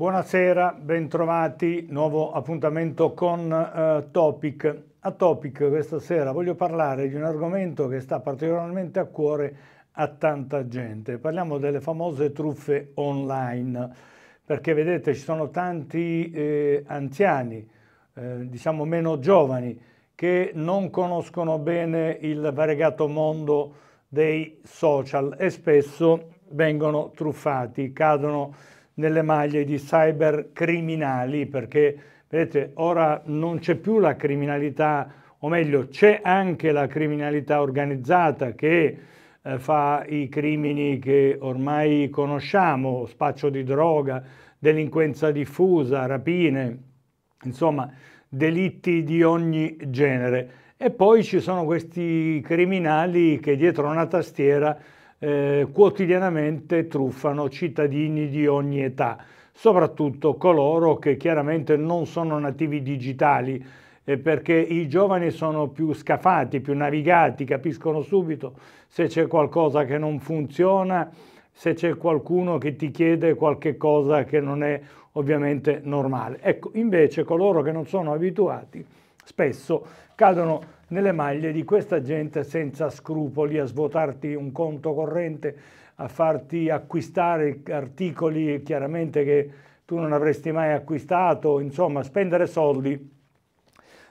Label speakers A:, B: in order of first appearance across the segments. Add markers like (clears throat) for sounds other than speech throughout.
A: Buonasera, bentrovati, nuovo appuntamento con eh, Topic. A Topic questa sera voglio parlare di un argomento che sta particolarmente a cuore a tanta gente. Parliamo delle famose truffe online, perché vedete ci sono tanti eh, anziani, eh, diciamo meno giovani, che non conoscono bene il variegato mondo dei social e spesso vengono truffati, cadono nelle maglie di cybercriminali perché vedete ora non c'è più la criminalità o meglio c'è anche la criminalità organizzata che eh, fa i crimini che ormai conosciamo, spaccio di droga, delinquenza diffusa, rapine, insomma delitti di ogni genere. E poi ci sono questi criminali che dietro una tastiera eh, quotidianamente truffano cittadini di ogni età, soprattutto coloro che chiaramente non sono nativi digitali, eh, perché i giovani sono più scafati, più navigati, capiscono subito se c'è qualcosa che non funziona, se c'è qualcuno che ti chiede qualche cosa che non è ovviamente normale. Ecco, invece coloro che non sono abituati spesso cadono nelle maglie di questa gente senza scrupoli a svuotarti un conto corrente, a farti acquistare articoli chiaramente che tu non avresti mai acquistato, insomma spendere soldi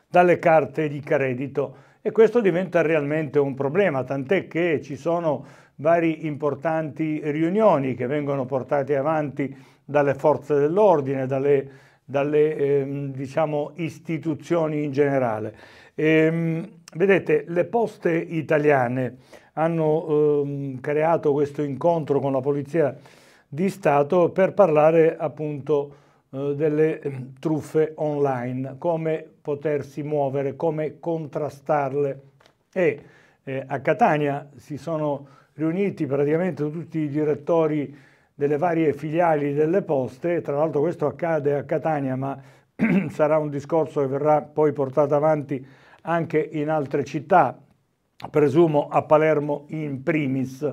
A: dalle carte di credito e questo diventa realmente un problema, tant'è che ci sono varie importanti riunioni che vengono portate avanti dalle forze dell'ordine, dalle dalle ehm, diciamo, istituzioni in generale. Ehm, vedete, le poste italiane hanno ehm, creato questo incontro con la Polizia di Stato per parlare appunto eh, delle ehm, truffe online, come potersi muovere, come contrastarle e eh, a Catania si sono riuniti praticamente tutti i direttori delle varie filiali delle poste, tra l'altro questo accade a Catania ma (clears throat) sarà un discorso che verrà poi portato avanti anche in altre città, presumo a Palermo in primis,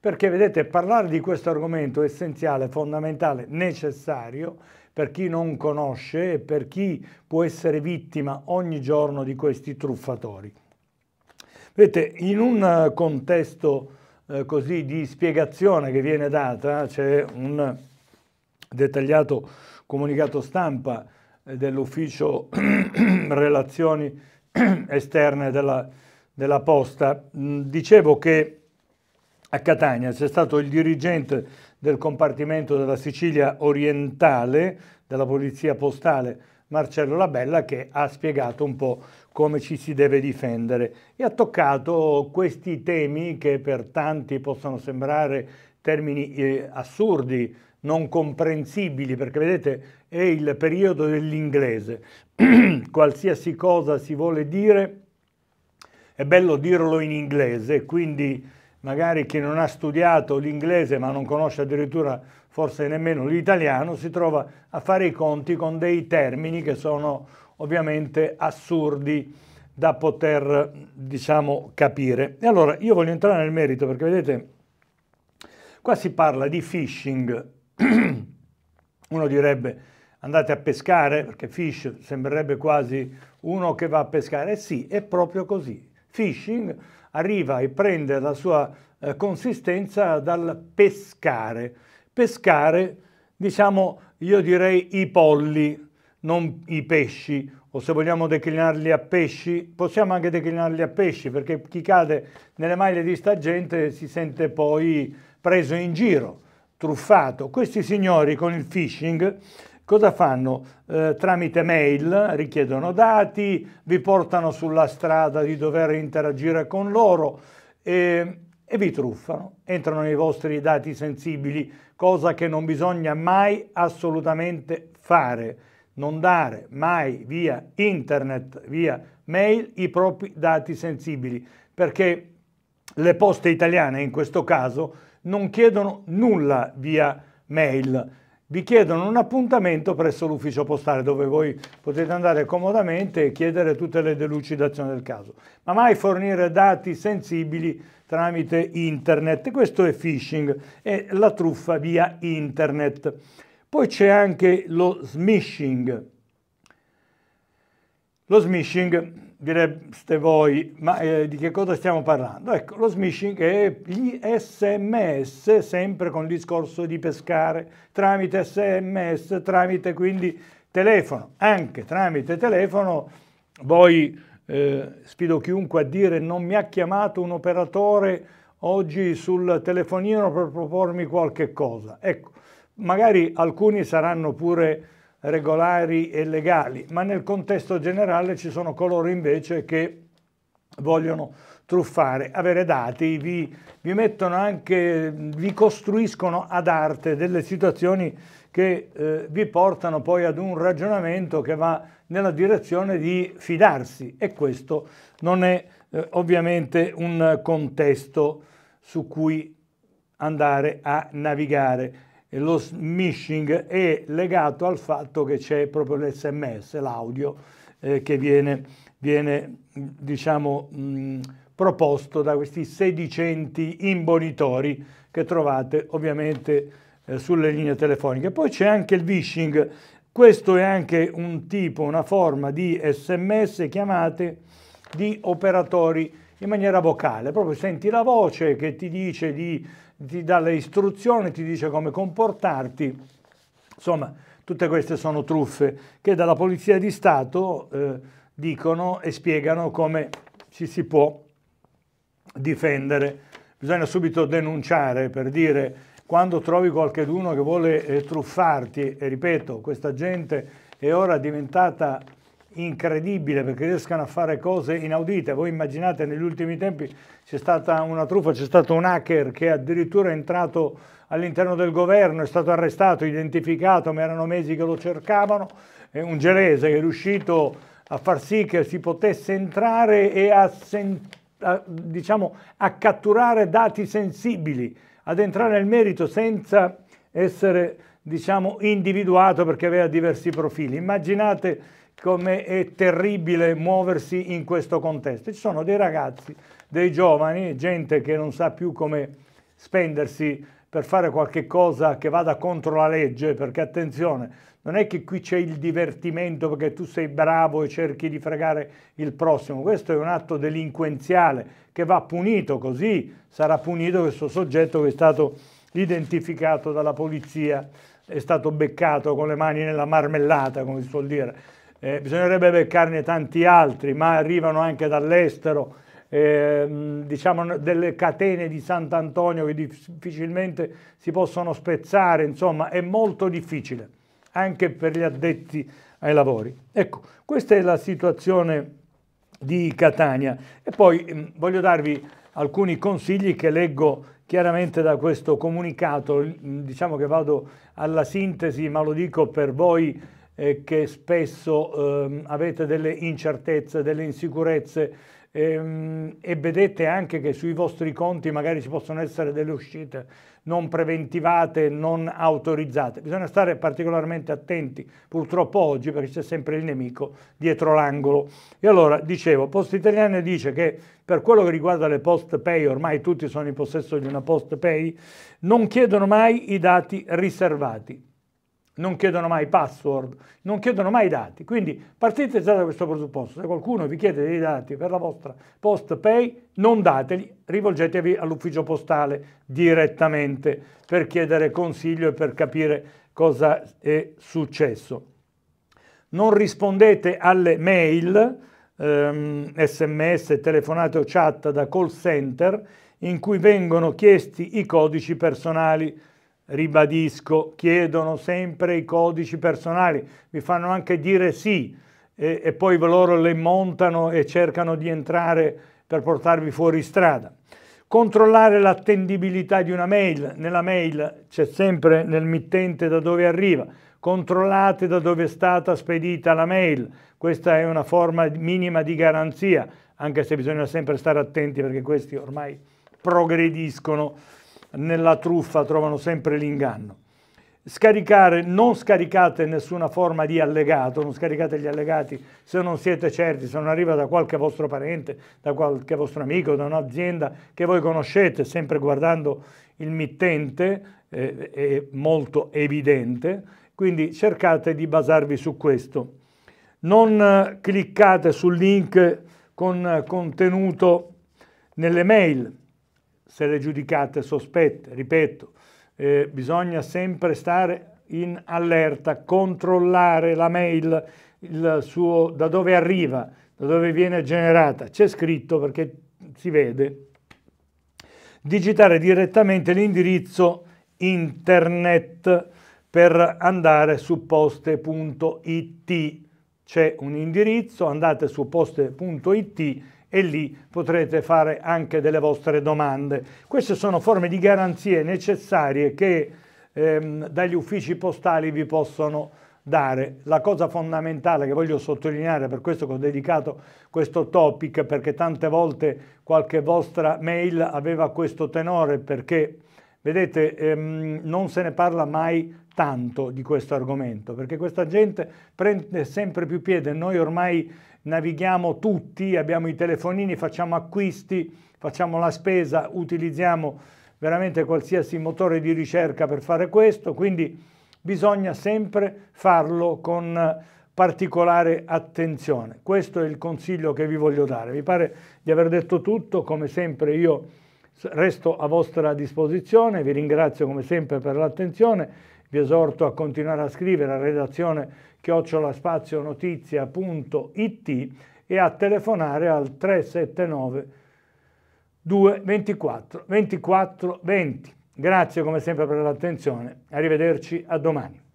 A: perché vedete parlare di questo argomento è essenziale, fondamentale, necessario per chi non conosce e per chi può essere vittima ogni giorno di questi truffatori. Vedete, in un contesto eh, così di spiegazione che viene data, c'è un dettagliato comunicato stampa eh, dell'ufficio (clears throat) relazioni (clears throat) esterne della, della posta. Mm, dicevo che a Catania c'è stato il dirigente del compartimento della Sicilia orientale della polizia postale Marcello Labella che ha spiegato un po' come ci si deve difendere e ha toccato questi temi che per tanti possono sembrare termini eh, assurdi, non comprensibili, perché vedete è il periodo dell'inglese, (clears throat) qualsiasi cosa si vuole dire è bello dirlo in inglese, quindi magari chi non ha studiato l'inglese ma non conosce addirittura forse nemmeno l'italiano si trova a fare i conti con dei termini che sono ovviamente assurdi da poter diciamo capire. E allora io voglio entrare nel merito perché vedete qua si parla di phishing. (clears throat) Uno direbbe andate a pescare perché fish sembrerebbe quasi uno che va a pescare. Eh sì, è proprio così. Phishing arriva e prende la sua eh, consistenza dal pescare. Pescare, diciamo, io direi i polli, non i pesci, o se vogliamo declinarli a pesci, possiamo anche declinarli a pesci, perché chi cade nelle maglie di sta gente si sente poi preso in giro, truffato. Questi signori con il phishing cosa fanno? Eh, tramite mail richiedono dati, vi portano sulla strada di dover interagire con loro e, e vi truffano, entrano nei vostri dati sensibili, cosa che non bisogna mai assolutamente fare non dare mai via internet, via mail i propri dati sensibili, perché le poste italiane in questo caso non chiedono nulla via mail, vi chiedono un appuntamento presso l'ufficio postale dove voi potete andare comodamente e chiedere tutte le delucidazioni del caso, ma mai fornire dati sensibili tramite internet. Questo è phishing, è la truffa via internet. Poi c'è anche lo smishing. Lo smishing, direste voi, ma eh, di che cosa stiamo parlando? Ecco, lo smishing è gli sms, sempre con il discorso di pescare, tramite sms, tramite quindi telefono, anche tramite telefono, voi eh, sfido chiunque a dire non mi ha chiamato un operatore oggi sul telefonino per propormi qualche cosa. Ecco, magari alcuni saranno pure regolari e legali, ma nel contesto generale ci sono coloro invece che vogliono truffare, avere dati, vi, vi mettono anche, vi costruiscono ad arte delle situazioni che eh, vi portano poi ad un ragionamento che va nella direzione di fidarsi e questo non è eh, ovviamente un contesto su cui andare a navigare lo smishing è legato al fatto che c'è proprio l'SMS, l'audio, eh, che viene, viene diciamo, mh, proposto da questi sedicenti imbonitori che trovate ovviamente eh, sulle linee telefoniche. Poi c'è anche il phishing, questo è anche un tipo, una forma di sms chiamate di operatori in maniera vocale, proprio senti la voce che ti dice di ti dà le istruzioni, ti dice come comportarti. Insomma, tutte queste sono truffe che dalla Polizia di Stato eh, dicono e spiegano come ci si può difendere. Bisogna subito denunciare per dire quando trovi qualcheduno che vuole eh, truffarti, e ripeto, questa gente è ora diventata incredibile perché riescano a fare cose inaudite. Voi immaginate negli ultimi tempi c'è stata una truffa, c'è stato un hacker che addirittura è entrato all'interno del governo, è stato arrestato, identificato, ma erano mesi che lo cercavano, è un gelese che è riuscito a far sì che si potesse entrare e a, a, diciamo, a catturare dati sensibili, ad entrare nel merito senza essere diciamo, individuato perché aveva diversi profili. Immaginate come è terribile muoversi in questo contesto. Ci sono dei ragazzi, dei giovani, gente che non sa più come spendersi per fare qualche cosa che vada contro la legge, perché attenzione, non è che qui c'è il divertimento perché tu sei bravo e cerchi di fregare il prossimo, questo è un atto delinquenziale che va punito così, sarà punito questo soggetto che è stato identificato dalla polizia, è stato beccato con le mani nella marmellata, come si suol dire eh, bisognerebbe beccarne tanti altri, ma arrivano anche dall'estero, eh, diciamo delle catene di Sant'Antonio che difficilmente si possono spezzare, insomma è molto difficile anche per gli addetti ai lavori. Ecco, questa è la situazione di Catania e poi eh, voglio darvi alcuni consigli che leggo chiaramente da questo comunicato, diciamo che vado alla sintesi ma lo dico per voi eh, che spesso eh, avete delle incertezze, delle insicurezze ehm, e vedete anche che sui vostri conti magari ci possono essere delle uscite non preventivate, non autorizzate. Bisogna stare particolarmente attenti, purtroppo oggi, perché c'è sempre il nemico dietro l'angolo. E allora, dicevo, Poste Italiane dice che per quello che riguarda le post pay, ormai tutti sono in possesso di una post pay, non chiedono mai i dati riservati non chiedono mai password, non chiedono mai dati. Quindi partite già da questo presupposto. Se qualcuno vi chiede dei dati per la vostra post pay, non dateli, rivolgetevi all'ufficio postale direttamente per chiedere consiglio e per capire cosa è successo. Non rispondete alle mail, ehm, sms, telefonate o chat da call center in cui vengono chiesti i codici personali ribadisco, chiedono sempre i codici personali, vi fanno anche dire sì e, e poi loro le montano e cercano di entrare per portarvi fuori strada. Controllare l'attendibilità di una mail, nella mail c'è sempre nel mittente da dove arriva, controllate da dove è stata spedita la mail, questa è una forma minima di garanzia, anche se bisogna sempre stare attenti perché questi ormai progrediscono nella truffa trovano sempre l'inganno. Scaricare, non scaricate nessuna forma di allegato, non scaricate gli allegati se non siete certi, se non arriva da qualche vostro parente, da qualche vostro amico, da un'azienda che voi conoscete, sempre guardando il mittente, eh, è molto evidente, quindi cercate di basarvi su questo. Non eh, cliccate sul link con eh, contenuto nelle mail, se le giudicate sospette, ripeto, eh, bisogna sempre stare in allerta, controllare la mail, suo, da dove arriva, da dove viene generata. C'è scritto perché si vede. Digitare direttamente l'indirizzo internet per andare su poste.it. C'è un indirizzo, andate su poste.it e lì potrete fare anche delle vostre domande. Queste sono forme di garanzie necessarie che ehm, dagli uffici postali vi possono dare. La cosa fondamentale che voglio sottolineare, per questo che ho dedicato questo topic, perché tante volte qualche vostra mail aveva questo tenore, perché vedete ehm, non se ne parla mai tanto di questo argomento, perché questa gente prende sempre più piede, noi ormai navighiamo tutti, abbiamo i telefonini, facciamo acquisti, facciamo la spesa, utilizziamo veramente qualsiasi motore di ricerca per fare questo, quindi bisogna sempre farlo con particolare attenzione. Questo è il consiglio che vi voglio dare. Mi pare di aver detto tutto, come sempre io resto a vostra disposizione, vi ringrazio come sempre per l'attenzione vi esorto a continuare a scrivere a redazione chiocciolaspazionotizia.it e a telefonare al 379 224 24 20. Grazie come sempre per l'attenzione, arrivederci a domani.